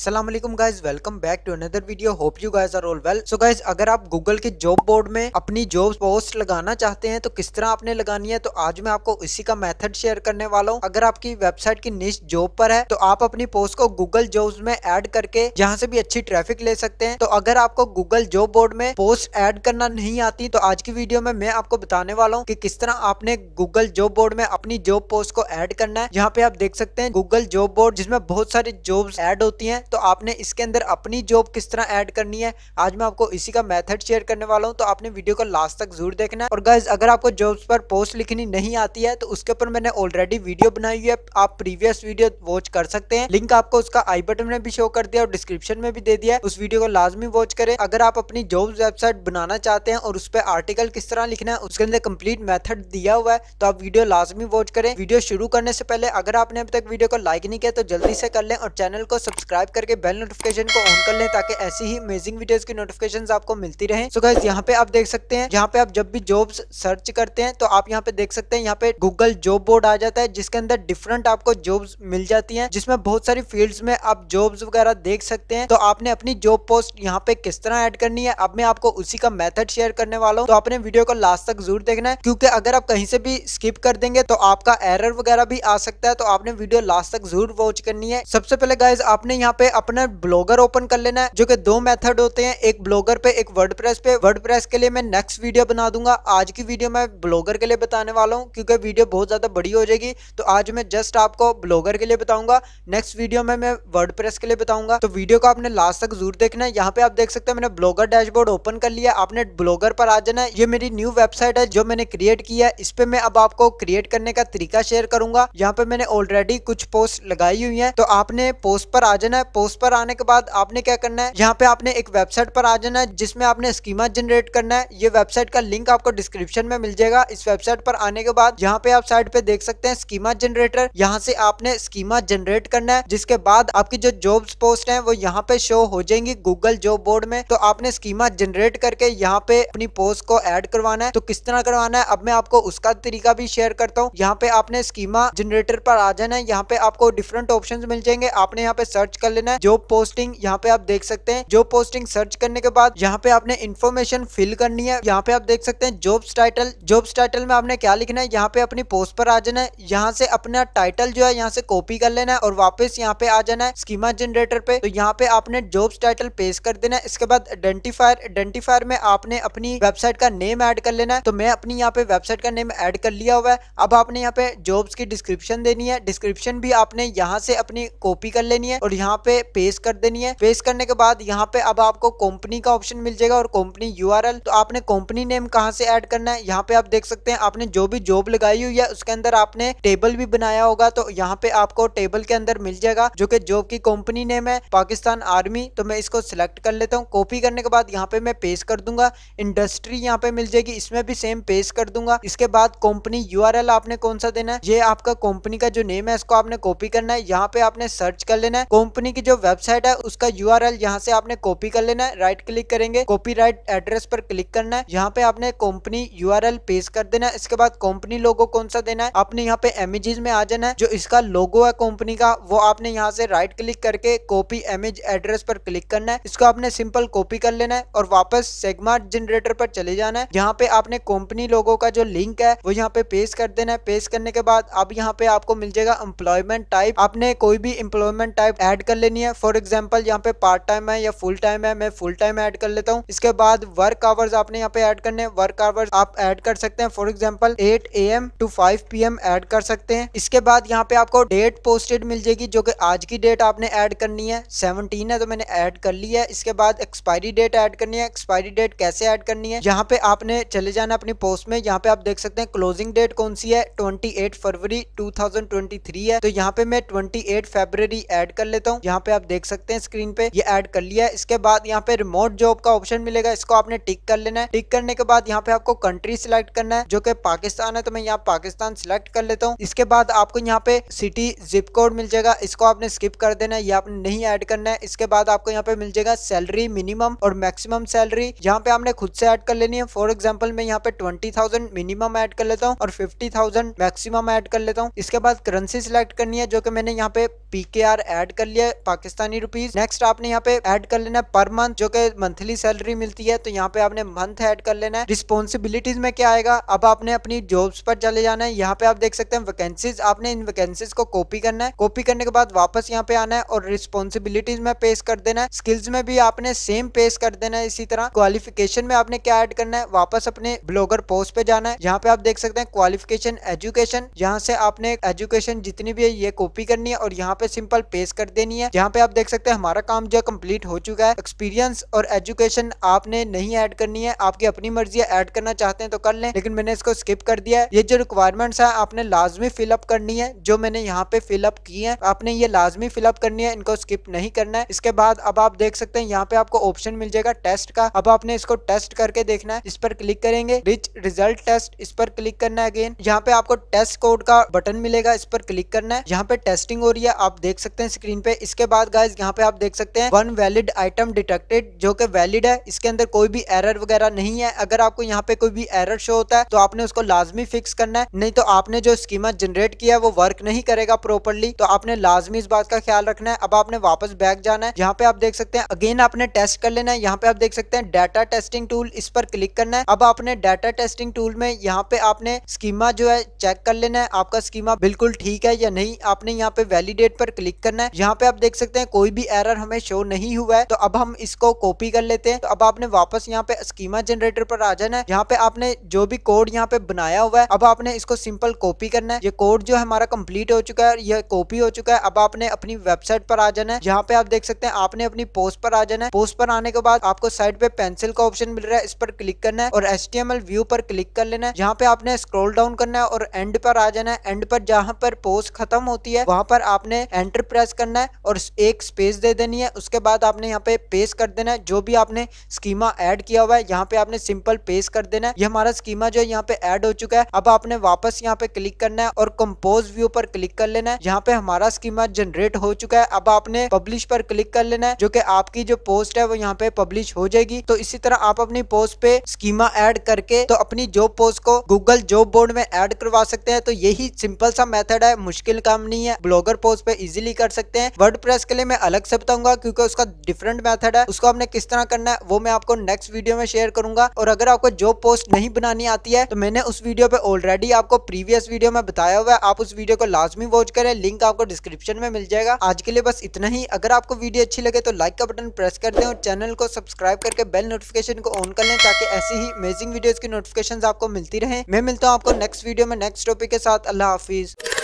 Aslam guys welcome back to another video hope you guys are all well so guys अगर आप Google के job board में अपनी job post लगाना चाहते हैं तो किस तरह आपने लगानी है तो आज मैं आपको इसी का मेथड शेयर करने वाला हूँ अगर आपकी वेबसाइट की निश जॉब पर है तो आप अपनी पोस्ट को गूगल जॉब में एड करके जहाँ से भी अच्छी ट्रैफिक ले सकते हैं तो अगर आपको गूगल जॉब बोर्ड में पोस्ट एड करना नहीं आती तो आज की वीडियो में मैं आपको बताने वाला हूँ की कि किस तरह आपने गूगल जॉब बोर्ड में अपनी जॉब पोस्ट को एड करना है यहाँ पे आप देख सकते हैं गूगल जॉब बोर्ड जिसमें बहुत सारी जॉब एड होती है तो आपने इसके अंदर अपनी जॉब किस तरह ऐड करनी है आज मैं आपको इसी का मेथड शेयर करने वाला हूं तो आपने वीडियो को लास्ट तक जरूर देखना है और गाइज अगर आपको जॉब्स पर पोस्ट लिखनी नहीं आती है तो उसके ऊपर मैंने ऑलरेडी वीडियो बनाई हुई है आप प्रीवियस वीडियो वॉच कर सकते हैं लिंक आपको उसका आई बटन में भी शो कर दिया और डिस्क्रिप्शन में भी दे दिया उस वीडियो को लाजमी वॉच करें अगर आप अपनी जॉब वेबसाइट बनाना चाहते हैं और उस पर आर्टिकल किस तरह लिखना है उसके अंदर कम्प्लीट मैथड दिया हुआ है तो आप वीडियो लाजमी वॉच करें वीडियो शुरू करने से पहले अगर आपने अभी तक वीडियो को लाइक नहीं किया तो जल्दी से कर लें और चैनल को सब्सक्राइब करके बेल नोटिफिकेशन को ऑन कर लें ताकि ऐसी ही अमेजिंग वीडियोस की नोटिफिकेशंस आपको मिलती रहे सो गाइज यहाँ पे आप देख सकते हैं यहाँ पे आप जब भी जॉब सर्च करते हैं तो आप यहाँ पे देख सकते हैं यहाँ पे गूगल जॉब बोर्ड आ जाता है जिसके अंदर डिफरेंट आपको जॉब मिल जाती है जिसमें बहुत सारी फील्ड में आप जॉब वगैरह देख सकते हैं तो आपने अपनी जॉब पोस्ट यहाँ पे किस तरह एड करनी है अब मैं आपको उसी का मेथड शेयर करने वाला हूँ तो आपने वीडियो को लास्ट तक जरूर देखना है क्योंकि अगर आप कहीं से भी स्किप कर देंगे तो आपका एरर वगैरह भी आ सकता है तो आपने वीडियो लास्ट तक जरूर वॉच करनी है सबसे पहले गाइज आपने यहाँ पे पे अपना ब्लॉगर ओपन कर लेना है जो कि दो मेथड होते हैं एक ब्लॉगर पे एक वर्डप्रेस पे वर्डप्रेस के लिए मैं नेक्स्ट वीडियो बना दूंगा आज की वीडियो मैं ब्लॉगर के लिए बताने वाला हूँ क्योंकि वीडियो बहुत ज़्यादा बड़ी हो जाएगी तो आज मैं जस्ट आपको ब्लॉगर के लिए बताऊंगा नेक्स्ट वीडियो में मैं वर्ड के लिए बताऊंगा तो वीडियो को आपने लास्ट तक जरूर देखना है यहाँ पे आप देख सकते हैं मैंने ब्लॉगर डैशबोर्ड ओपन कर लिया आपने ब्लॉगर पर आ जाना है ये मेरी न्यू वेबसाइट है जो मैंने क्रिएट किया है इस पे मैं अब आपको क्रिएट करने का तरीका शेयर करूंगा यहाँ पे मैंने ऑलरेडी कुछ पोस्ट लगाई हुई है तो आपने पोस्ट पर आ जाना है पोस्ट पर आने के बाद आपने क्या करना है यहाँ पे आपने एक वेबसाइट पर आ जाना है जिसमें आपने स्कीमा जनरेट करना है ये वेबसाइट का लिंक आपको डिस्क्रिप्शन में मिल जाएगा इस वेबसाइट पर आने के बाद यहाँ पे आप साइड पे देख सकते हैं स्कीमा जनरेटर यहाँ से आपने स्कीमा जनरेट करना है जिसके बाद आपकी जो जॉब पोस्ट है वो यहाँ पे शो हो जाएंगी गूगल जॉब बोर्ड में तो आपने स्कीमा जनरेट करके यहाँ पे अपनी पोस्ट को एड करवाना है तो किस तरह करवाना है अब मैं आपको उसका तरीका भी शेयर करता हूँ यहाँ पे आपने स्कीमा जनरेटर पर आ जाना है यहाँ पे आपको डिफरेंट ऑप्शन मिल जाएंगे आपने यहाँ पे सर्च कर लेना ऑप्शन है जॉब पोस्टिंग यहाँ पे आप देख सकते हैं जॉब पोस्टिंग सर्च करने के बाद यहाँ पे आपने इन्फॉर्मेशन फिल करनी है यहाँ पे आप देख सकते हैं जॉब टाइटल जॉब टाइटल में आपने क्या लिखना है यहाँ पे अपनी पोस्ट पर आ जाना है यहाँ से अपना टाइटल जो है यहाँ से कॉपी कर लेना है और वापस यहाँ पे आ जाना है स्कीमा जनरेटर पे तो यहाँ पे आपने जॉब टाइटल पेश कर देना है इसके बाद आइडेंटिफायर आइडेंटिफायर में आपने अपनी वेबसाइट का नेम ऐड कर लेना है तो मैं अपनी यहाँ पे वेबसाइट का नेम ऐड कर लिया हुआ है अब आपने यहाँ पे जॉब्स की डिस्क्रिप्शन देनी है डिस्क्रिप्शन भी आपने यहाँ से अपनी कॉपी कर लेनी है और यहाँ पे पे पेश कर देनी है पेश करने के बाद यहाँ पे अब आपको कंपनी का ऑप्शन मिल जाएगा और कंपनी यूआरएल तो आपने कंपनी नेम कहाँ से ऐड करना है यहाँ पे आप देख सकते हैं आपने जो भी जॉब लगाई हुई है उसके अंदर आपने टेबल भी बनाया होगा तो यहाँ पे आपको टेबल के अंदर मिल जाएगा जो की जॉब की कंपनी नेम है पाकिस्तान आर्मी तो मैं इसको सिलेक्ट कर लेता हूँ कॉपी करने के बाद यहाँ पे मैं पेश कर दूंगा इंडस्ट्री यहाँ पे मिल जाएगी इसमें भी सेम पेश कर दूंगा इसके बाद कंपनी यू आपने कौन सा देना है ये आपका कंपनी का जो नेम है इसको आपने कॉपी करना है यहाँ पे आपने सर्च कर लेना है कंपनी की जो वेबसाइट है उसका यू आर यहाँ से आपने कॉपी कर लेना है राइट क्लिक करेंगे कॉपी राइट एड्रेस पर क्लिक करना है यहाँ पे आपने कंपनी यू आर पेश कर देना है इसके बाद कंपनी लोगो कौन सा देना है आपने यहाँ पे इमेजेस में आ जाना है जो इसका लोगो है कंपनी का वो आपने यहाँ से राइट क्लिक करके कॉपी इमेज एड्रेस पर क्लिक करना है इसको आपने सिंपल कॉपी कर लेना है और वापस सेगमार्ट जनरेटर पर चले जाना है यहाँ पे आपने कंपनी लोगो का जो लिंक है वो यहाँ पे पेश कर देना है पेश करने के बाद अब यहाँ पे आपको मिल जाएगा एम्प्लॉयमेंट टाइप आपने कोई भी एम्प्लॉयमेंट टाइप एड कर लेनी करनी है फॉर एग्जाम्पल यहाँ पे पार्ट टाइम है या फुल टाइम है मैं फुल टाइम ऐड कर लेता हूँ इसके बाद वर्क आवर्स आपने यहाँ पे ऐड करने वर्क आवर्स आप ऐड कर सकते हैं for example at A M to five P M add कर सकते हैं इसके बाद यहाँ पे आपको डेट पोस्टेड मिल जाएगी जो कि आज की डेट आपने ऐड करनी है सेवनटीन है तो मैंने ऐड कर ली है इसके बाद एक्सपायरी डेट ऐड करनी है एक्सपायरी डेट कैसे ऐड करनी है यहाँ पे आपने चले जाना अपनी पोस्ट में यहाँ पे आप देख सकते हैं क्लोजिंग डेट कौन सी है 28 फरवरी 2023 है तो यहाँ पे मैं 28 फरवरी ऐड कर लेता हूँ यहाँ यहाँ पे आप देख सकते हैं स्क्रीन पे ये ऐड कर लिया है इसके बाद यहाँ पे रिमोट जॉब का ऑप्शन मिलेगा इसको आपने टिक कर लेना है टिक करने के बाद यहाँ पे आपको कंट्री सिलेक्ट करना है जो कि पाकिस्तान है तो मैं यहाँ पाकिस्तान सिलेक्ट कर लेता हूँ इसके बाद आपको यहाँ पे सिटी जिप कोड मिल जाएगा इसको आपने स्किप कर देना है ये आपने नहीं ऐड करना है इसके बाद आपको यहाँ पे मिल जाएगा सैलरी मिनिमम और मैक्सिमम सैलरी यहाँ पे आपने खुद से ऐड कर लेनी है फॉर एग्जाम्पल मैं यहाँ पे ट्वेंटी थाउजेंड मिनिमम ऐड कर लेता हूँ और फिफ्टी थाउजेंड मैक्सिमम ऐड कर लेता हूँ इसके बाद करेंसी सिलेक्ट करनी है जो कि मैंने यहाँ पे पीके आर ऐड कर लिया पाकिस्तानी रुपीज नेक्स्ट आपने यहाँ पे ऐड कर लेना है पर मंथ जो कि मंथली सैलरी मिलती है तो यहाँ पे आपने मंथ ऐड कर लेना है रिस्पॉन्सिबिलिटीज में क्या आएगा अब आपने अपनी जॉब्स पर चले जाना है यहाँ पे आप देख सकते हैं वैकेंसीज आपने इन वैकेंसीज को कॉपी करना है कॉपी करने के बाद वापस यहाँ पे आना है और रिस्पॉन्सिबिलिटीज में पेश कर देना है स्किल्स में भी आपने सेम पेश कर देना है इसी तरह क्वालिफिकेशन में आपने क्या ऐड करना है वापस अपने ब्लॉगर पोस्ट पे जाना है यहाँ पे आप देख सकते हैं क्वालिफिकेशन एजुकेशन यहाँ से आपने एजुकेशन जितनी भी है ये कॉपी करनी है और यहाँ पे सिंपल पेश कर देनी है यहाँ पे आप देख सकते हैं हमारा काम जो कंप्लीट हो चुका है एक्सपीरियंस और एजुकेशन आपने नहीं ऐड करनी है आपकी अपनी मर्जी है ऐड करना चाहते हैं तो कर लें लेकिन मैंने इसको स्किप कर दिया है ये जो रिक्वायरमेंट्स है आपने लाजमी फिलअप करनी है जो मैंने यहाँ पे फिलअप की है आपने ये लाजमी फिलअप करनी है इनको स्किप नहीं करना है इसके बाद अब आप देख सकते हैं यहाँ पे आपको ऑप्शन मिल जाएगा टेस्ट का अब आपने इसको टेस्ट करके देखना है इस पर क्लिक करेंगे रिच रिजल्ट टेस्ट इस पर क्लिक करना है अगेन यहाँ पे आपको टेस्ट कोड का बटन मिलेगा इस पर क्लिक करना है यहाँ पे टेस्टिंग हो रही है आप देख सकते हैं स्क्रीन पे इसके बाद गाइज यहाँ पे आप देख सकते हैं वन वैलिड आइटम डिटेक्टेड जो कि वैलिड है इसके अंदर कोई भी एरर वगैरह नहीं है अगर आपको यहाँ पे कोई भी एरर शो होता है तो आपने उसको लाजमी फिक्स करना है नहीं तो आपने जो स्कीमा जनरेट किया है वो वर्क नहीं करेगा प्रॉपरली तो आपने लाजमी इस बात का ख्याल रखना है अब आपने वापस बैक जाना है यहाँ पे आप देख सकते हैं अगेन आपने टेस्ट कर लेना है यहाँ पे आप देख सकते हैं डाटा टेस्टिंग टूल इस पर क्लिक करना है अब आपने डाटा टेस्टिंग टूल में यहाँ पे आपने स्कीमा जो है चेक कर लेना है आपका स्कीमा बिल्कुल ठीक है या नहीं आपने यहाँ पे वैलिडेट पर क्लिक करना है यहाँ पे आप देख सकते हैं कोई भी एरर हमें शो नहीं हुआ है तो अब हम इसको कॉपी कर लेते हैं तो अब आपने वापस यहाँ पे स्कीमा जनरेटर पर आ जाना है यहाँ पे आपने जो भी कोड यहाँ पे बनाया हुआ है अब आपने इसको सिंपल कॉपी करना है ये कोड जो हमारा कंप्लीट हो चुका है और ये कॉपी हो चुका है अब आपने अपनी वेबसाइट पर आ जाना है यहाँ पे आप देख सकते हैं आपने अपनी पोस्ट पर आ जाना है पोस्ट पर आने के बाद आपको साइड पे पेंसिल का ऑप्शन मिल रहा है इस पर क्लिक करना है और एस व्यू पर क्लिक कर लेना है यहाँ पे आपने स्क्रोल डाउन करना है और एंड पर आ जाना है एंड पर जहाँ पर पोस्ट खत्म होती है वहां पर आपने एंटर प्रेस करना है और एक स्पेस दे देनी है उसके बाद आपने यहाँ पे पेस्ट कर देना है जो भी आपने स्कीमा ऐड किया हुआ है यहाँ पे आपने सिंपल पेस्ट कर देना है ये हमारा स्कीमा जो है यहाँ पे ऐड हो चुका है अब आपने वापस यहाँ पे क्लिक करना है और कंपोज व्यू पर क्लिक कर लेना है यहाँ पे हमारा स्कीमा जनरेट हो चुका है अब आपने पब्लिश पर क्लिक कर लेना है जो की आपकी जो पोस्ट है वो यहाँ पे पब्लिश हो जाएगी तो इसी तरह आप अपनी पोस्ट पे स्कीमा एड करके तो अपनी जॉब पोस्ट को गूगल जॉब बोर्ड में एड करवा सकते हैं तो यही सिंपल सा मेथड है मुश्किल काम नहीं है ब्लॉगर पोस्ट पे इजिली कर सकते हैं वर्ड इसके लिए मैं अलग से बताऊंगा क्योंकि उसका डिफरेंट मेथड है उसको आपने किस तरह करना है वो मैं आपको नेक्स्ट वीडियो में शेयर करूंगा और अगर आपको जॉब पोस्ट नहीं बनानी आती है तो मैंने उस वीडियो पे ऑलरेडी आपको प्रीवियस वीडियो में बताया हुआ है आप उस वीडियो को लाजमी वॉच करें लिंक आपको डिस्क्रिप्शन में मिल जाएगा आज के लिए बस इतना ही अगर आपको वीडियो अच्छी लगे तो लाइक का बटन प्रेस कर दें और चैनल को सब्सक्राइब करके बेल नोटिफिकेशन को ऑन कर लें ताकि ऐसी ही अमेजिंग वीडियो की नोटिफिकेशन आपको मिलती रहे मैं मिलता हूँ आपको नेक्स्ट वीडियो में नेक्स्ट टॉपिक के साथ अल्लाह हाफिज़